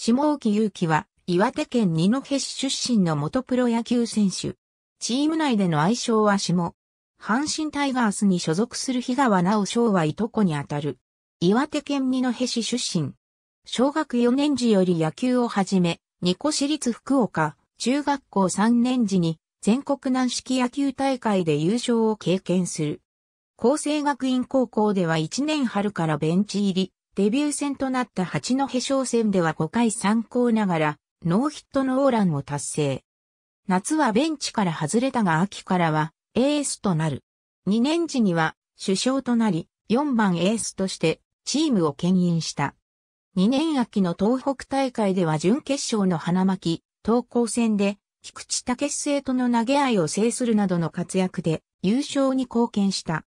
下沖祐希は、岩手県二戸市出身の元プロ野球選手。チーム内での愛称は下。阪神タイガースに所属する日川直昭はいとこにあたる。岩手県二戸市出身。小学4年時より野球を始め、二戸市立福岡、中学校3年時に全国軟式野球大会で優勝を経験する。厚生学院高校では1年春からベンチ入り、デビュー戦となった八戸商戦では5回参考ながら、ノーヒットノーランを達成。夏はベンチから外れたが秋からはエースとなる。2年時には首相となり、4番エースとしてチームを牽引した。2年秋の東北大会では準決勝の花巻、東高戦で菊池武生との投げ合いを制するなどの活躍で優勝に貢献した。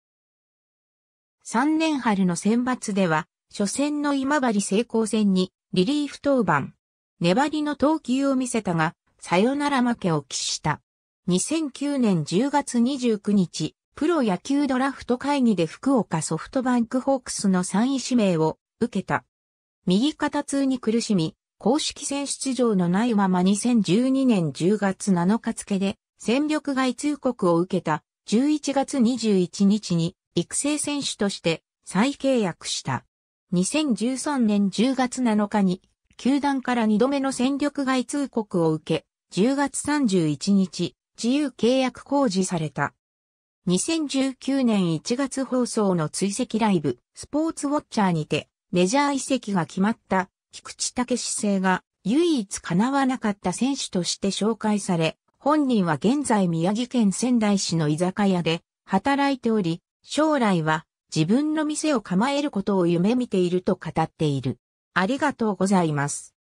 3年春の選抜では初戦の今治成功戦にリリーフ登板。粘りの投球を見せたが、さよなら負けを喫した。2009年10月29日、プロ野球ドラフト会議で福岡ソフトバンクホークスの3位指名を受けた。右肩痛に苦しみ、公式戦出場のないまま2012年10月7日付で戦力外通告を受けた11月21日に育成選手として再契約した。2013年10月7日に、球団から2度目の戦力外通告を受け、10月31日、自由契約公示された。2019年1月放送の追跡ライブ、スポーツウォッチャーにて、メジャー移籍が決まった、菊池武史生が、唯一叶わなかった選手として紹介され、本人は現在宮城県仙台市の居酒屋で働いており、将来は自分の店を構えることを夢見ていると語っている。ありがとうございます。